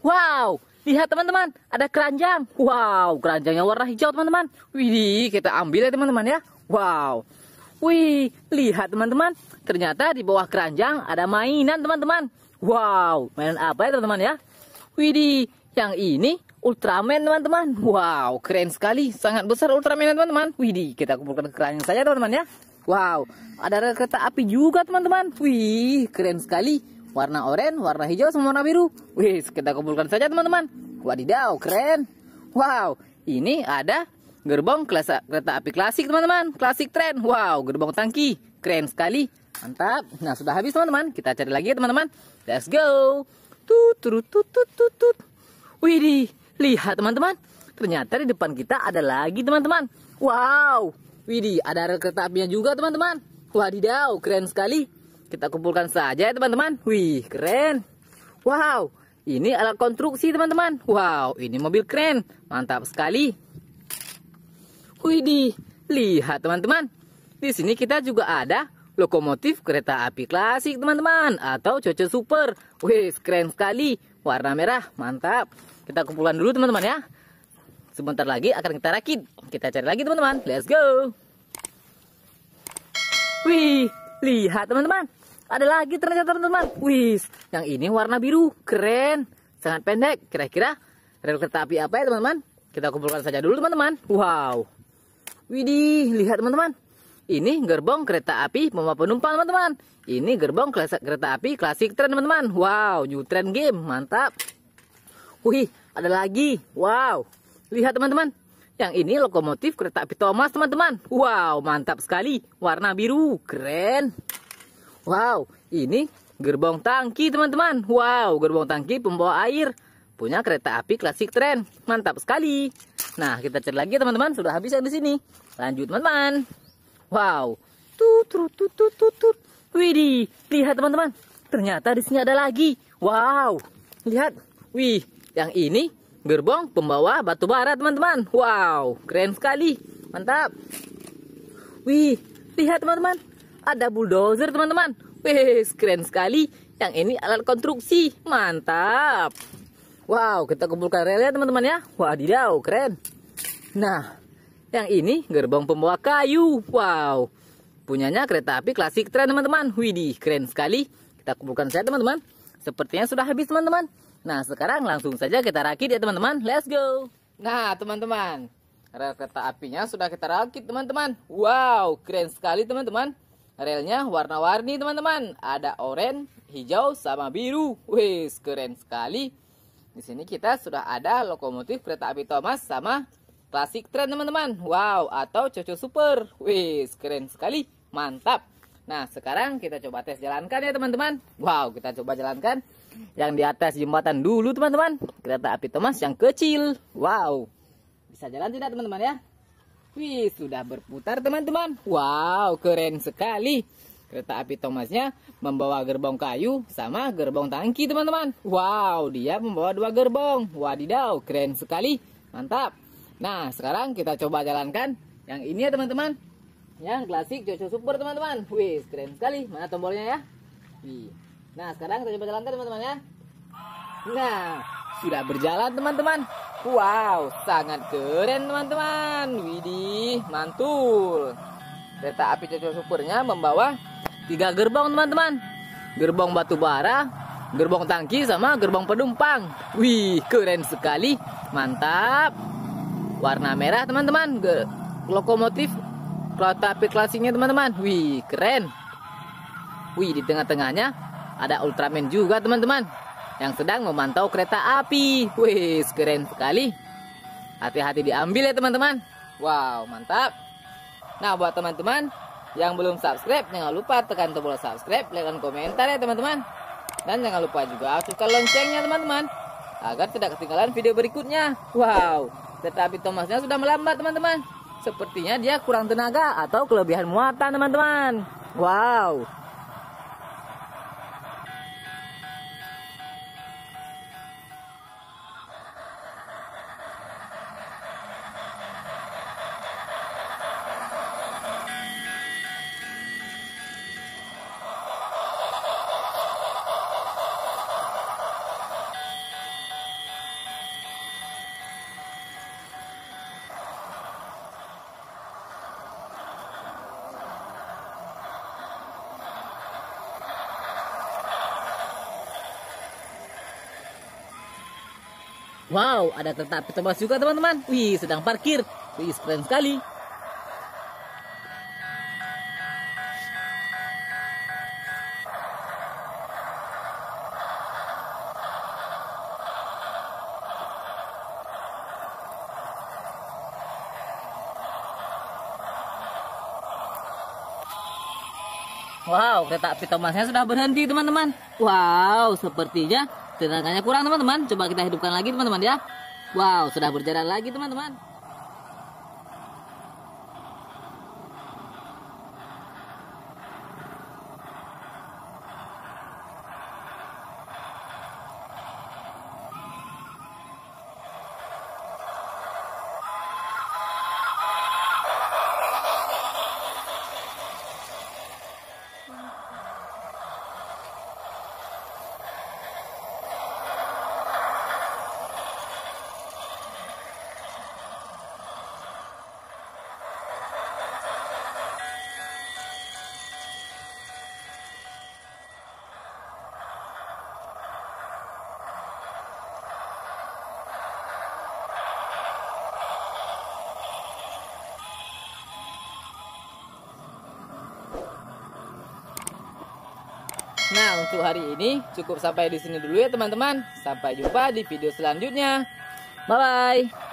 Wow, lihat teman-teman, ada keranjang. Wow, keranjangnya warna hijau teman-teman. Wih, kita ambil ya teman-teman ya. Wow. Wih, lihat teman-teman, ternyata di bawah keranjang ada mainan teman-teman. Wow, mainan apa ya teman-teman ya? Wih, yang ini Ultraman teman-teman. Wow, keren sekali. Sangat besar Ultraman teman-teman. Wih, kita kumpulkan keranjang saja teman-teman ya. Wow, ada kereta api juga teman-teman. Wih, keren sekali warna oranye, warna hijau, sama warna biru. Wih, kita kumpulkan saja teman-teman. Wadidaw, keren. Wow, ini ada gerbong kelas, kereta api klasik teman-teman. Klasik tren. Wow, gerbong tangki. Keren sekali. Mantap. Nah, sudah habis teman-teman. Kita cari lagi ya teman-teman. Let's go. Tut, tut, tut, tut, tut. Widih, lihat teman-teman. Ternyata di depan kita ada lagi teman-teman. Wow. Widih, ada kereta apinya juga teman-teman. Wadidaw, keren sekali. Kita kumpulkan saja ya teman-teman. Wih, keren. Wow, ini alat konstruksi teman-teman. Wow, ini mobil keren. Mantap sekali. Wih Widih, lihat teman-teman. Di sini kita juga ada lokomotif kereta api klasik teman-teman atau cocok super. Wih, keren sekali. Warna merah, mantap. Kita kumpulkan dulu teman-teman ya. Sebentar lagi akan kita rakit. Kita cari lagi teman-teman. Let's go. Wih, lihat teman-teman. Ada lagi ternyata teman-teman. Wih, yang ini warna biru. Keren. Sangat pendek. Kira-kira rel kereta api apa ya teman-teman? Kita kumpulkan saja dulu teman-teman. Wow. Widih, lihat teman-teman. Ini gerbong kereta api membawa penumpang teman-teman. Ini gerbong kereta api klasik tren teman-teman. Wow, new trend game. Mantap. Wih, ada lagi. Wow. Lihat teman-teman. Yang ini lokomotif kereta api Thomas teman-teman. Wow, mantap sekali. Warna biru. Keren. Wow, ini gerbong tangki teman-teman. Wow, gerbong tangki pembawa air. Punya kereta api klasik tren. Mantap sekali. Nah, kita cari lagi teman-teman. Sudah habis yang di sini. Lanjut teman-teman. Wow. Tutut, tutut, tutut Widih, lihat teman-teman. Ternyata di sini ada lagi. Wow. Lihat. Wih, yang ini gerbong pembawa batu bara teman-teman. Wow, keren sekali. Mantap. Wih, lihat teman-teman ada bulldozer teman-teman. Wes keren sekali. Yang ini alat konstruksi. Mantap. Wow, kita kumpulkan relnya teman-teman ya. Wadidaw, keren. Nah, yang ini gerbong pembawa kayu. Wow. Punyanya kereta api klasik tren teman-teman. Widih, keren sekali. Kita kumpulkan saya teman-teman. Sepertinya sudah habis teman-teman. Nah, sekarang langsung saja kita rakit ya teman-teman. Let's go. Nah, teman-teman. Rel kereta apinya sudah kita rakit teman-teman. Wow, keren sekali teman-teman. Relnya warna-warni teman-teman. Ada oranye, hijau, sama biru. Wih, keren sekali. Di sini kita sudah ada lokomotif kereta api Thomas sama klasik tren teman-teman. Wow, atau cocok Super. Wih, keren sekali. Mantap. Nah, sekarang kita coba tes jalankan ya teman-teman. Wow, kita coba jalankan yang di atas jembatan dulu teman-teman. Kereta api Thomas yang kecil. Wow, bisa jalan tidak teman-teman ya? Wih, sudah berputar teman-teman. Wow, keren sekali. Kereta api Thomasnya membawa gerbong kayu sama gerbong tangki teman-teman. Wow, dia membawa dua gerbong. Wadidaw, keren sekali. Mantap. Nah, sekarang kita coba jalankan yang ini ya teman-teman. Yang klasik Jojo Super teman-teman. Wih, keren sekali. Mana tombolnya ya? Wih. Nah, sekarang kita coba jalankan teman-teman ya. Nah, sudah berjalan teman-teman. Wow, sangat keren teman-teman. Widih, mantul. Kereta api cocok supurnya membawa tiga gerbong teman-teman. Gerbong batu bara, gerbong tangki sama gerbong penumpang. Wih, keren sekali. Mantap. Warna merah teman-teman. Lokomotif kereta api klasiknya teman-teman. Wih, keren. Wih, di tengah-tengahnya ada Ultraman juga teman-teman yang sedang memantau kereta api. Wih, keren sekali. Hati-hati diambil ya teman-teman. Wow, mantap. Nah, buat teman-teman yang belum subscribe, jangan lupa tekan tombol subscribe, like, dan komentar ya teman-teman. Dan jangan lupa juga aktifkan loncengnya teman-teman. Agar tidak ketinggalan video berikutnya. Wow, tetapi Thomasnya sudah melambat teman-teman. Sepertinya dia kurang tenaga atau kelebihan muatan teman-teman. Wow. Wow, ada kereta api Thomas juga teman-teman. Wih, sedang parkir. Wih, keren sekali. Wow, kereta api Thomasnya sudah berhenti teman-teman. Wow, sepertinya tenaganya kurang teman-teman coba kita hidupkan lagi teman-teman ya wow sudah berjalan lagi teman-teman Nah, untuk hari ini cukup sampai di sini dulu ya teman-teman. Sampai jumpa di video selanjutnya. Bye-bye.